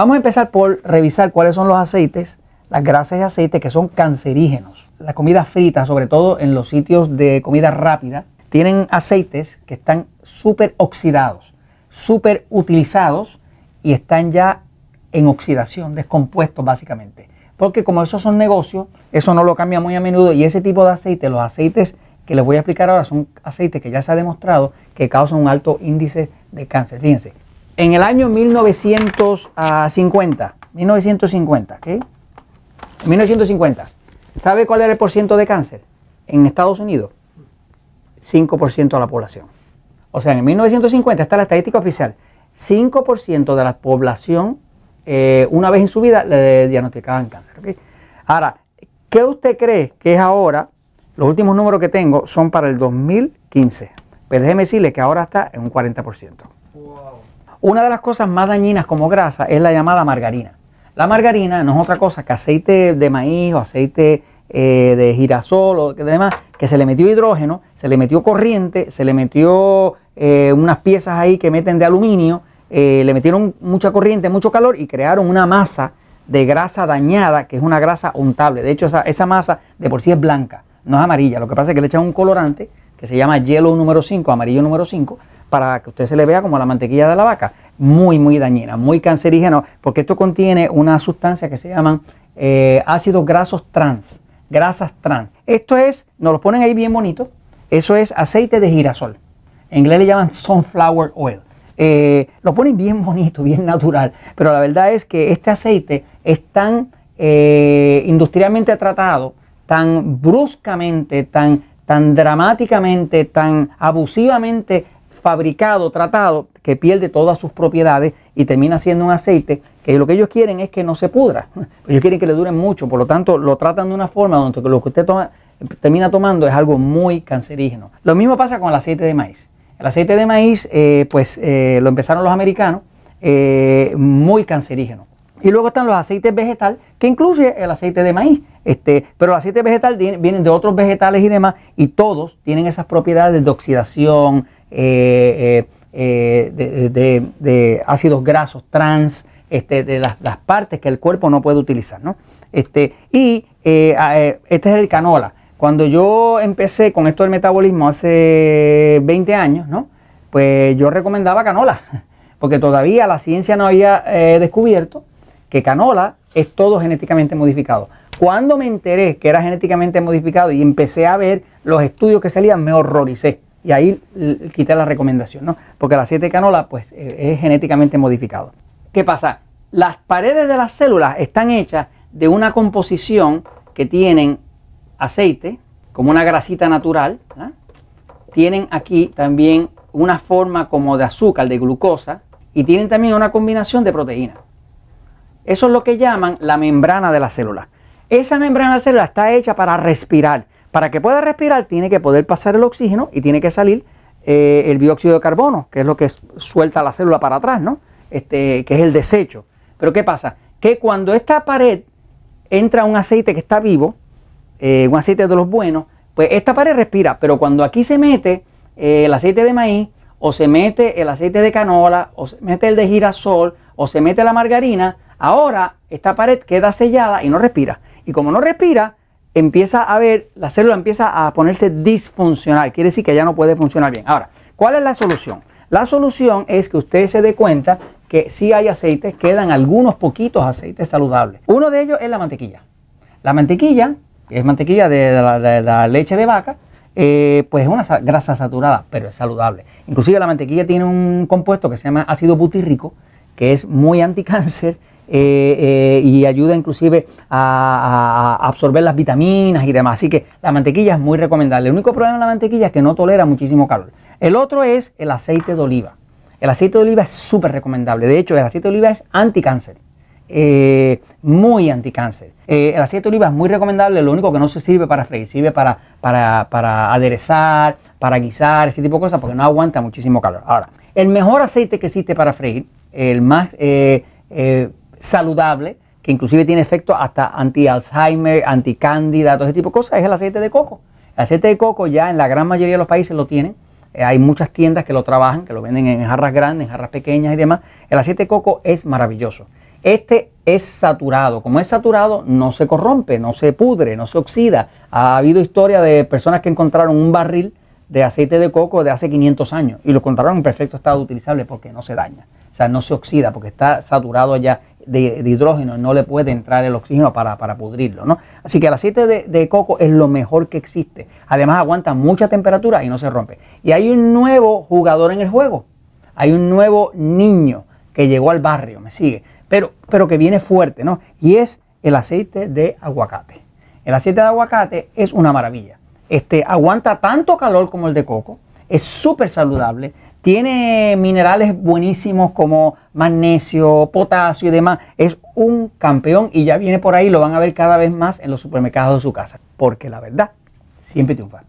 Vamos a empezar por revisar cuáles son los aceites, las grasas de aceite que son cancerígenos. La comida frita, sobre todo en los sitios de comida rápida, tienen aceites que están súper oxidados, súper utilizados y están ya en oxidación, descompuestos básicamente. Porque como esos son negocios, eso no lo cambia muy a menudo y ese tipo de aceite, los aceites que les voy a explicar ahora son aceites que ya se ha demostrado que causan un alto índice de cáncer. Fíjense, en el año 1950, 1950, 1950, ¿sabe cuál era el porcentaje de cáncer? En Estados Unidos, 5% de la población. O sea, en 1950 está la estadística oficial, 5% de la población eh, una vez en su vida le diagnosticaban cáncer. Ahora, ¿qué usted cree que es ahora? Los últimos números que tengo son para el 2015. Pero déjeme decirle que ahora está en un 40%. Wow. Una de las cosas más dañinas como grasa es la llamada margarina. La margarina no es otra cosa que aceite de maíz o aceite eh, de girasol o demás, que se le metió hidrógeno, se le metió corriente, se le metió eh, unas piezas ahí que meten de aluminio, eh, le metieron mucha corriente, mucho calor y crearon una masa de grasa dañada, que es una grasa untable. De hecho, esa, esa masa de por sí es blanca, no es amarilla. Lo que pasa es que le echan un colorante que se llama hielo número 5, amarillo número 5, para que usted se le vea como la mantequilla de la vaca. Muy, muy dañina, muy cancerígeno, porque esto contiene una sustancia que se llaman eh, ácidos grasos trans, grasas trans. Esto es, nos lo ponen ahí bien bonito, eso es aceite de girasol. En inglés le llaman sunflower oil. Eh, lo ponen bien bonito, bien natural, pero la verdad es que este aceite es tan eh, industrialmente tratado, tan bruscamente, tan, tan dramáticamente, tan abusivamente fabricado, tratado, que pierde todas sus propiedades y termina siendo un aceite que lo que ellos quieren es que no se pudra. Ellos quieren que le duren mucho, por lo tanto lo tratan de una forma donde lo que usted termina tomando es algo muy cancerígeno. Lo mismo pasa con el aceite de maíz. El aceite de maíz, eh, pues eh, lo empezaron los americanos, eh, muy cancerígeno. Y luego están los aceites vegetales que incluye el aceite de maíz. Este, pero el aceite vegetal vienen de otros vegetales y demás, y todos tienen esas propiedades de oxidación, eh, eh, eh, de, ácidos grasos trans, este, de las, partes que el cuerpo no puede utilizar. ¿no? Este, y este es el canola. Cuando yo empecé con esto del metabolismo hace 20 años, ¿no? pues yo recomendaba canola, porque todavía la ciencia no había descubierto que canola es todo genéticamente modificado. Cuando me enteré que era genéticamente modificado y empecé a ver los estudios que salían, me horroricé y ahí quité la recomendación, ¿no? Porque el aceite de canola pues e, es genéticamente modificado. ¿Qué pasa? Las paredes de las células están hechas de una composición que tienen aceite, como una grasita natural, ¿ah? tienen aquí también una forma como de azúcar, de glucosa, y tienen también una combinación de proteínas. Eso es lo que llaman la membrana de la célula. Esa membrana de la célula está hecha para respirar. Para que pueda respirar tiene que poder pasar el oxígeno y tiene que salir eh, el dióxido de carbono, que es lo que suelta la célula para atrás, ¿no? Este, que es el desecho. Pero ¿qué pasa? Que cuando esta pared entra un aceite que está vivo, eh, un aceite de los buenos, pues esta pared respira, pero cuando aquí se mete eh, el aceite de maíz, o se mete el aceite de canola, o se mete el de girasol, o se mete la margarina, ahora esta pared queda sellada y no respira. Y como no respira, empieza a ver, la célula empieza a ponerse disfuncional, quiere decir que ya no puede funcionar bien. Ahora, ¿cuál es la solución? La solución es que usted se dé cuenta que si hay aceites, quedan algunos poquitos aceites saludables. Uno de ellos es la mantequilla. La mantequilla, que es mantequilla de la, leche de vaca, eh, pues es una grasa saturada, pero es saludable. Inclusive la mantequilla tiene un compuesto que se llama ácido butírico, que es muy anticáncer eh, eh, y ayuda inclusive a, absorber las vitaminas y demás. Así que la mantequilla es muy recomendable. El único problema de la mantequilla es que no tolera muchísimo calor. El otro es el aceite de oliva. El aceite de oliva es súper recomendable. De hecho, el aceite de oliva es anticáncer. Eh, muy anticáncer. el aceite de oliva es muy recomendable, lo único que no se sirve para freír, sirve para, para, aderezar, para guisar, ese tipo de cosas, porque no aguanta muchísimo calor. Ahora, el mejor aceite que existe para freír, el más saludable, que inclusive tiene efecto hasta anti-Alzheimer, anti-cándida, todo ese tipo de cosas, es el aceite de coco. El aceite de coco ya en la gran mayoría de los países lo tienen. Eh, hay muchas tiendas que lo trabajan, que lo venden en jarras grandes, en jarras pequeñas y demás. El aceite de coco es maravilloso. Este es saturado. Como es saturado, no se corrompe, no se pudre, no se oxida. Ha habido historia de personas que encontraron un barril de aceite de coco de hace 500 años y lo encontraron en perfecto estado utilizable porque no se daña no se oxida porque está saturado ya de, hidrógeno no le puede entrar el oxígeno para, pudrirlo, ¿no? Así que el aceite de, de, coco es lo mejor que existe. Además aguanta mucha temperatura y no se rompe. Y hay un nuevo jugador en el juego. Hay un nuevo niño que llegó al barrio, me sigue, pero, pero que viene fuerte, ¿no? Y es el aceite de aguacate. El aceite de aguacate es una maravilla. Este aguanta tanto calor como el de coco es súper saludable, tiene minerales buenísimos como magnesio, potasio y demás. Es un campeón y ya viene por ahí, lo van a ver cada vez más en los supermercados de su casa, porque la verdad siempre triunfa.